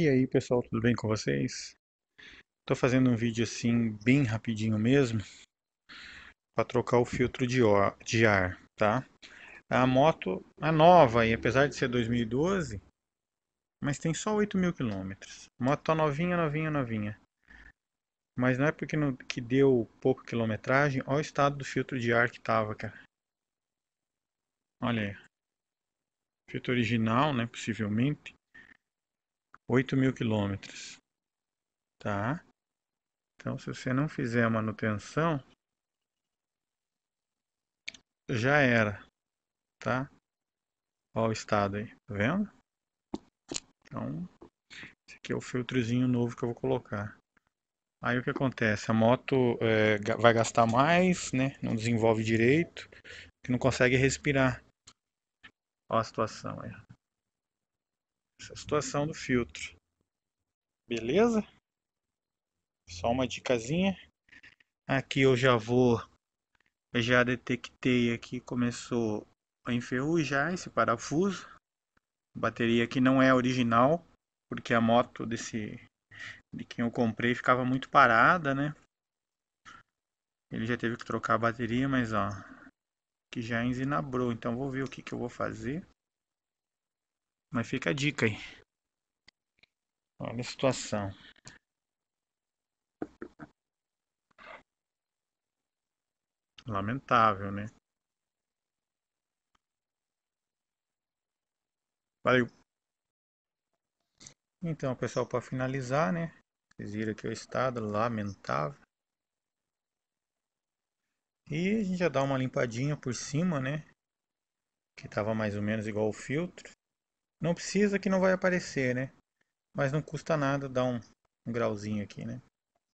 E aí pessoal, tudo bem com vocês? Estou fazendo um vídeo assim bem rapidinho mesmo para trocar o filtro de, de ar, tá? A moto, é nova, e apesar de ser 2012, mas tem só 8 mil quilômetros. Moto tá novinha, novinha, novinha. Mas não é porque que deu pouca quilometragem, olha o estado do filtro de ar que tava, cara. Olha aí. Filtro original, né, possivelmente. 8 mil quilômetros. Tá? Então, se você não fizer a manutenção, já era. Tá? Olha o estado aí, tá vendo? Então, esse aqui é o filtrozinho novo que eu vou colocar. Aí o que acontece? A moto é, vai gastar mais, né? Não desenvolve direito, que não consegue respirar. Olha a situação aí essa situação do filtro. Beleza? Só uma dicasinha. Aqui eu já vou, eu já detectei aqui, começou a enferrujar esse parafuso. A bateria aqui não é original, porque a moto desse de quem eu comprei ficava muito parada, né? Ele já teve que trocar a bateria, mas ó, que já ensinabrou. Então vou ver o que, que eu vou fazer. Mas fica a dica aí. Olha a situação. Lamentável, né? Valeu. Então, pessoal, para finalizar, né? Vocês viram aqui o estado lamentável. E a gente já dá uma limpadinha por cima, né? Que tava mais ou menos igual o filtro. Não precisa que não vai aparecer, né? Mas não custa nada dar um, um grauzinho aqui, né?